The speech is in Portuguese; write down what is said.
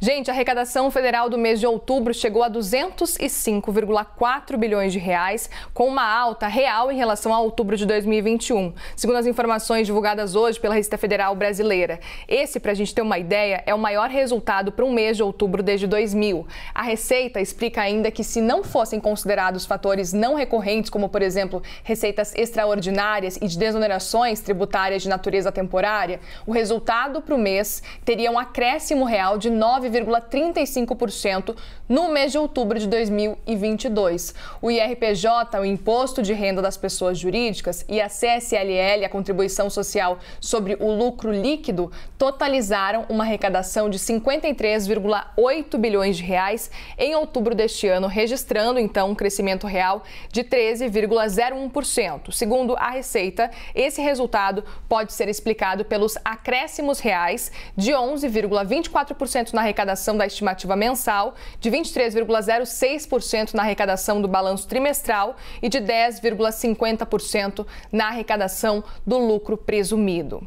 Gente, a arrecadação federal do mês de outubro chegou a 205,4 bilhões de reais, com uma alta real em relação a outubro de 2021, segundo as informações divulgadas hoje pela Receita Federal Brasileira. Esse, para a gente ter uma ideia, é o maior resultado para um mês de outubro desde 2000. A Receita explica ainda que se não fossem considerados fatores não recorrentes, como por exemplo receitas extraordinárias e de desonerações tributárias de natureza temporária, o resultado para o mês teria um acréscimo real de 9 9,35% no mês de outubro de 2022. O IRPJ, o Imposto de Renda das Pessoas Jurídicas, e a CSLL, a Contribuição Social sobre o Lucro Líquido, totalizaram uma arrecadação de 53,8 bilhões de reais em outubro deste ano, registrando então um crescimento real de 13,01%. Segundo a Receita, esse resultado pode ser explicado pelos acréscimos reais de 11,24% na arrecadação arrecadação da estimativa mensal, de 23,06% na arrecadação do balanço trimestral e de 10,50% na arrecadação do lucro presumido.